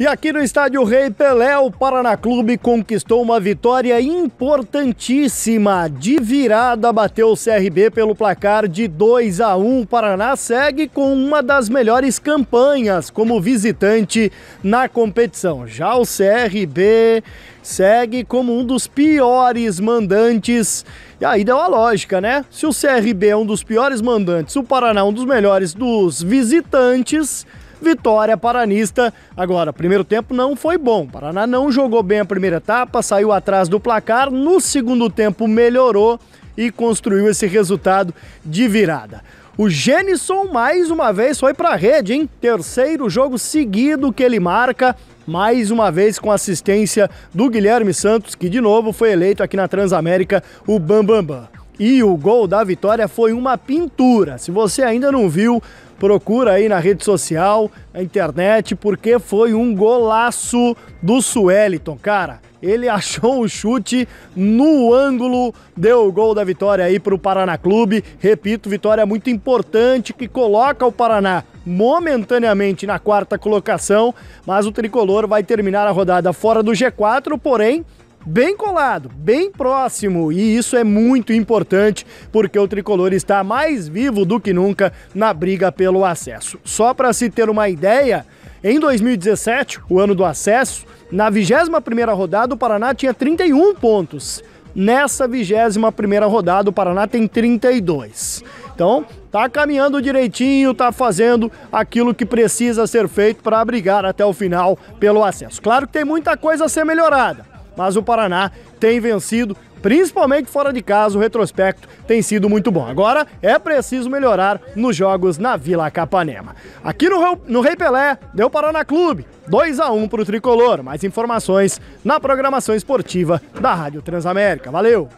E aqui no estádio Rei Pelé, o Paraná Clube conquistou uma vitória importantíssima. De virada, bateu o CRB pelo placar de 2 a 1. O Paraná segue com uma das melhores campanhas como visitante na competição. Já o CRB segue como um dos piores mandantes. E aí deu a lógica, né? Se o CRB é um dos piores mandantes, o Paraná é um dos melhores dos visitantes vitória paranista. Agora, primeiro tempo não foi bom. Paraná não jogou bem a primeira etapa, saiu atrás do placar. No segundo tempo melhorou e construiu esse resultado de virada. O Genison mais uma vez foi para a rede, hein? Terceiro jogo seguido que ele marca, mais uma vez com assistência do Guilherme Santos, que de novo foi eleito aqui na Transamérica o Bambambam. Bam, bam. E o gol da vitória foi uma pintura. Se você ainda não viu, procura aí na rede social, na internet, porque foi um golaço do Sueliton, cara. Ele achou o chute no ângulo, deu o gol da vitória aí para o Paraná Clube. Repito, vitória muito importante que coloca o Paraná momentaneamente na quarta colocação, mas o tricolor vai terminar a rodada fora do G4, porém bem colado, bem próximo, e isso é muito importante porque o tricolor está mais vivo do que nunca na briga pelo acesso. Só para se ter uma ideia, em 2017, o ano do acesso, na 21ª rodada o Paraná tinha 31 pontos. Nessa 21ª rodada o Paraná tem 32. Então, tá caminhando direitinho, tá fazendo aquilo que precisa ser feito para brigar até o final pelo acesso. Claro que tem muita coisa a ser melhorada mas o Paraná tem vencido, principalmente fora de casa, o retrospecto tem sido muito bom. Agora é preciso melhorar nos jogos na Vila Capanema. Aqui no, no Rei Pelé, deu Paraná Clube, 2 a 1 para o Tricolor. Mais informações na programação esportiva da Rádio Transamérica. Valeu!